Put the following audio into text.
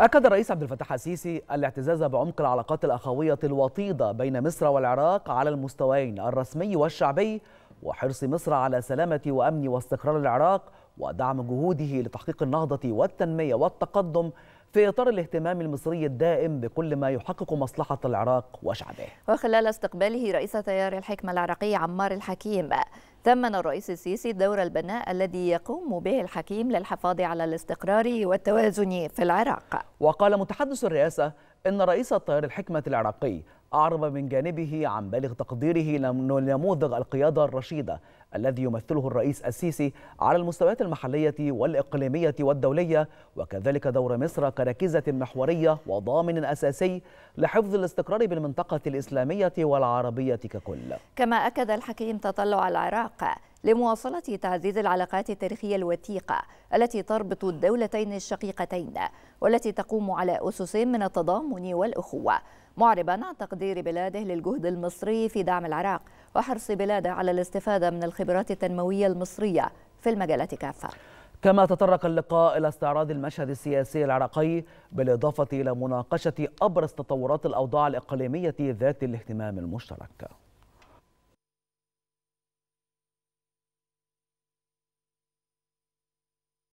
أكد الرئيس عبد الفتاح السيسي الاعتزاز بعمق العلاقات الأخوية الوطيدة بين مصر والعراق على المستويين الرسمي والشعبي وحرص مصر على سلامة وأمن واستقرار العراق ودعم جهوده لتحقيق النهضة والتنمية والتقدم في إطار الاهتمام المصري الدائم بكل ما يحقق مصلحة العراق وشعبه وخلال استقباله رئيس تيار الحكمة العراقي عمار الحكيم ثمن الرئيس السيسي دور البناء الذي يقوم به الحكيم للحفاظ على الاستقرار والتوازن في العراق وقال متحدث الرئاسة إن رئيس التيار الحكمة العراقي أعرب من جانبه عن بالغ تقديره لنموذج القيادة الرشيدة الذي يمثله الرئيس السيسي على المستويات المحلية والإقليمية والدولية وكذلك دور مصر كركيزة محورية وضامن أساسي لحفظ الاستقرار بالمنطقة الإسلامية والعربية ككل كما أكد الحكيم تطلع العراق لمواصلة تعزيز العلاقات التاريخية الوثيقة التي تربط الدولتين الشقيقتين والتي تقوم على أسس من التضامن والأخوة معربا عن تقدير بلاده للجهد المصري في دعم العراق وحرص بلاده على الاستفادة من الخبرات التنموية المصرية في المجالات كافة كما تطرق اللقاء إلى استعراض المشهد السياسي العراقي بالإضافة إلى مناقشة أبرز تطورات الأوضاع الإقليمية ذات الاهتمام المشترك